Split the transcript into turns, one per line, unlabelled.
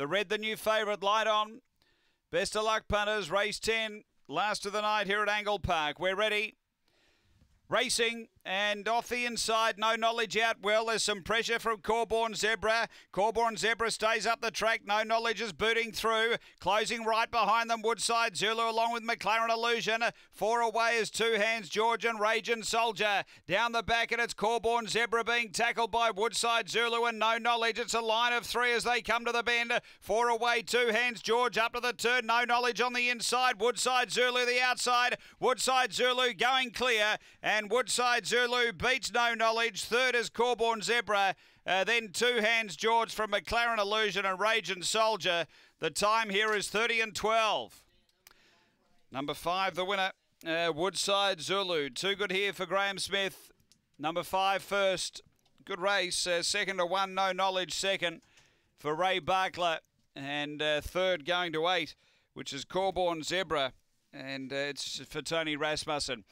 The red, the new favourite, light on. Best of luck, punters. Race 10, last of the night here at Angle Park. We're ready. Racing and off the inside, no knowledge out well. There's some pressure from Corborn Zebra. Corborn Zebra stays up the track. No knowledge is booting through. Closing right behind them, Woodside Zulu along with McLaren Illusion. Four away is Two Hands Georgian Raging Soldier. Down the back and it's Corborn Zebra being tackled by Woodside Zulu and no knowledge. It's a line of three as they come to the bend. Four away, Two Hands George up to the turn. No knowledge on the inside. Woodside Zulu the outside. Woodside Zulu going clear and and Woodside Zulu beats No Knowledge. Third is Corborn Zebra. Uh, then two hands George from McLaren Illusion and Raging Soldier. The time here is 30 and 12. Number five, the winner, uh, Woodside Zulu. Too good here for Graham Smith. Number five first. Good race. Uh, second to one, no knowledge. Second for Ray Barkler. And uh, third going to eight, which is Corborn Zebra. And uh, it's for Tony Rasmussen.